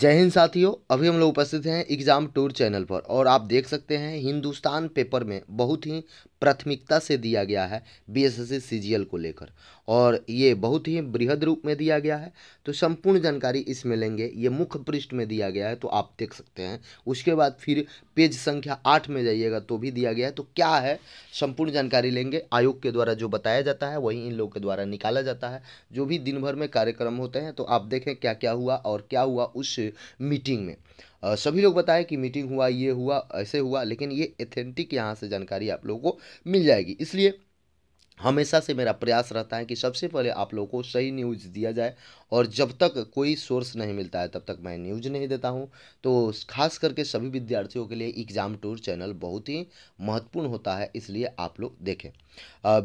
जय हिंद साथियों अभी हम लोग उपस्थित हैं एग्ज़ाम टूर चैनल पर और आप देख सकते हैं हिंदुस्तान पेपर में बहुत ही प्राथमिकता से दिया गया है बी एस एस सी को लेकर और ये बहुत ही बृहद रूप में दिया गया है तो संपूर्ण जानकारी इसमें लेंगे ये मुख्य पृष्ठ में दिया गया है तो आप देख सकते हैं उसके बाद फिर पेज संख्या आठ में जाइएगा तो भी दिया गया है तो क्या है संपूर्ण जानकारी लेंगे आयोग के द्वारा जो बताया जाता है वही इन लोगों के द्वारा निकाला जाता है जो भी दिन भर में कार्यक्रम होते हैं तो आप देखें क्या क्या हुआ और क्या हुआ उस मीटिंग में सभी लोग बताएं कि मीटिंग हुआ ये हुआ ऐसे हुआ लेकिन ये एथेंटिक यहाँ से जानकारी आप लोगों को मिल जाएगी इसलिए हमेशा से मेरा प्रयास रहता है कि सबसे पहले आप लोगों को सही न्यूज़ दिया जाए और जब तक कोई सोर्स नहीं मिलता है तब तक मैं न्यूज़ नहीं देता हूं तो खास करके सभी विद्यार्थियों के लिए एग्ज़ाम टूर चैनल बहुत ही महत्वपूर्ण होता है इसलिए आप लोग देखें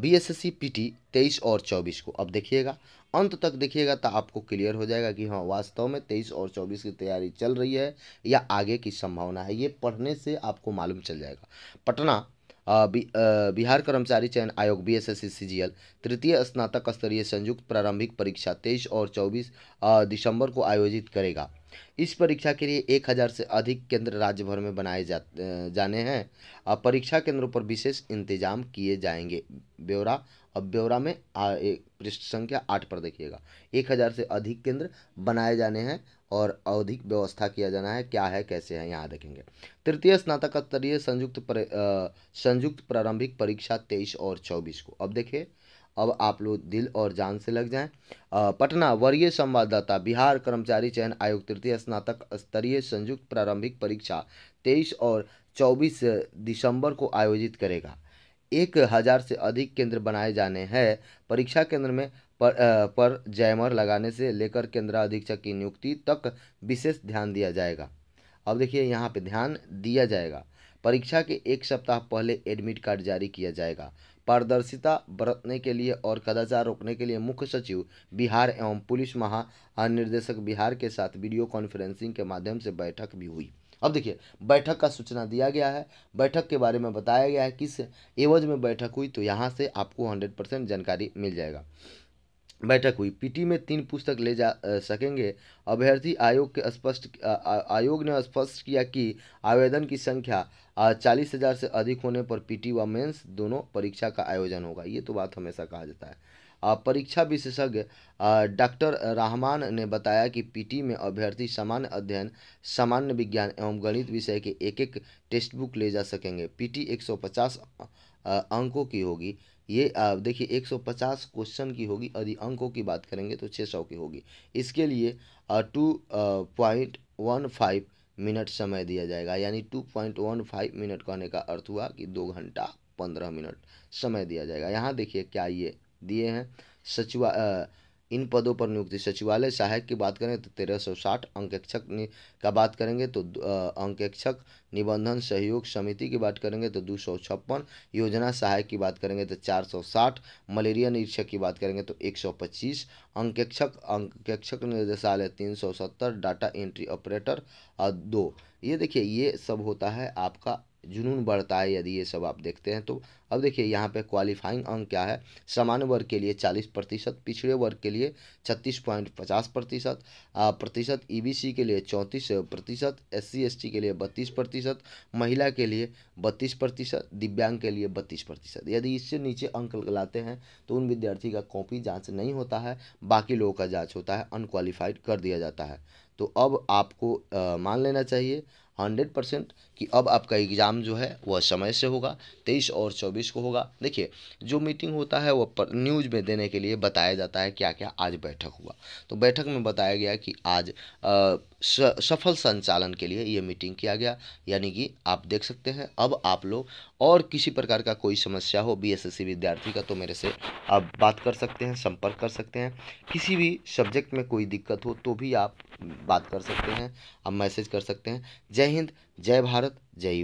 B S S C P T तेईस और चौबीस को अब देखिएगा अंत तक देखिएगा तो आपको क्लियर हो जाएगा कि हाँ वास्तव में तेईस और चौबीस की तैयारी चल रही है या आगे की संभावना है ये पढ़ने से आपको मालूम चल जाएगा पटना बिहार कर्मचारी चयन आयोग बी एस तृतीय स्नातक स्तरीय संयुक्त प्रारंभिक परीक्षा तेईस और चौबीस दिसंबर को आयोजित करेगा इस परीक्षा के लिए एक हज़ार से अधिक केंद्र राज्य भर में बनाए जा जाने हैं परीक्षा केंद्रों पर विशेष इंतजाम किए जाएंगे ब्यौरा अब ब्यौरा में पृष्ठ संख्या आठ पर देखिएगा एक हज़ार से अधिक केंद्र बनाए जाने हैं और अवधिक व्यवस्था किया जाना है क्या है कैसे है यहाँ देखेंगे तृतीय स्नातक स्तरीय संयुक्त संयुक्त प्रारंभिक परीक्षा तेईस और चौबीस को अब देखिए अब आप लोग दिल और जान से लग जाएं पटना वरीय संवाददाता बिहार कर्मचारी चयन आयोग तृतीय स्नातक स्तरीय संयुक्त प्रारंभिक परीक्षा तेईस और चौबीस दिसंबर को आयोजित करेगा एक हज़ार से अधिक केंद्र बनाए जाने हैं परीक्षा केंद्र में पर पर जैमर लगाने से लेकर अधीक्षक की नियुक्ति तक विशेष ध्यान दिया जाएगा अब देखिए यहाँ पे ध्यान दिया जाएगा परीक्षा के एक सप्ताह पहले एडमिट कार्ड जारी किया जाएगा पारदर्शिता बरतने के लिए और कदाचार रोकने के लिए मुख्य सचिव बिहार एवं पुलिस महानिर्देशक बिहार के साथ वीडियो कॉन्फ्रेंसिंग के माध्यम से बैठक भी हुई अब देखिए बैठक का सूचना दिया गया है बैठक के बारे में बताया गया है किस एवज में बैठक हुई तो यहाँ से आपको हंड्रेड परसेंट जानकारी मिल जाएगा बैठक हुई पीटी में तीन पुस्तक ले जा सकेंगे अभ्यर्थी आयोग के स्पष्ट आयोग ने स्पष्ट किया कि आवेदन की संख्या चालीस हज़ार से अधिक होने पर पीटी व मेंस दोनों परीक्षा का आयोजन होगा ये तो बात हमेशा कहा जाता है परीक्षा विशेषज्ञ डॉक्टर रहमान ने बताया कि पीटी में अभ्यर्थी सामान्य अध्ययन सामान्य विज्ञान एवं गणित विषय के एक एक टेक्स्ट बुक ले जा सकेंगे पीटी 150 अंकों की होगी ये देखिए 150 क्वेश्चन की होगी यदि अंकों की बात करेंगे तो 600 की होगी इसके लिए two point one five minute समय दिया जाएगा यानी two point one five minute कहने का अर्थ हुआ कि दो घंटा पंद्रह मिनट समय दिया जाएगा यहाँ देखिए क्या ये दिए हैं सचिव इन पदों पर नियुक्ति सचिवालय सहायक की बात करें तो तेरह सौ साठ अंकेक्षक का बात करेंगे तो अंकेक्षक निबंधन सहयोग समिति की बात करेंगे तो दो सौ छप्पन योजना सहायक की बात करेंगे तो चार सौ साठ मलेरिया निरीक्षक की बात करेंगे तो एक सौ पच्चीस अंकेक्षक अंकेक्षक निर्देशालय तीन सौ सत्तर डाटा एंट्री ऑपरेटर दो ये देखिए ये सब होता है आपका जुनून बढ़ता है यदि ये सब आप देखते हैं तो अब देखिए यहाँ पे क्वालिफाइंग अंक क्या है सामान्य वर्ग के लिए 40 प्रतिशत पिछड़े वर्ग के लिए 36.50 प्रतिशत प्रतिशत ईबीसी e के लिए 34 प्रतिशत एस सी के लिए 32 प्रतिशत महिला के लिए 32 प्रतिशत दिव्यांग के लिए 32 प्रतिशत यदि इससे नीचे अंक लाते हैं तो उन विद्यार्थी का कॉपी जाँच नहीं होता है बाकी लोगों का जाँच होता है अनक्वालिफाइड कर दिया जाता है तो अब आपको मान लेना चाहिए हंड्रेड परसेंट कि अब आपका एग्ज़ाम जो है वह समय से होगा तेईस और चौबीस को होगा देखिए जो मीटिंग होता है वह न्यूज़ में देने के लिए बताया जाता है क्या क्या आज बैठक हुआ तो बैठक में बताया गया कि आज आ, स, सफल संचालन के लिए ये मीटिंग किया गया यानी कि आप देख सकते हैं अब आप लोग और किसी प्रकार का कोई समस्या हो सी विद्यार्थी का तो मेरे से आप बात कर सकते हैं संपर्क कर सकते हैं किसी भी सब्जेक्ट में कोई दिक्कत हो तो भी आप बात कर सकते हैं आप मैसेज कर सकते हैं जय हिंद जय भारत जय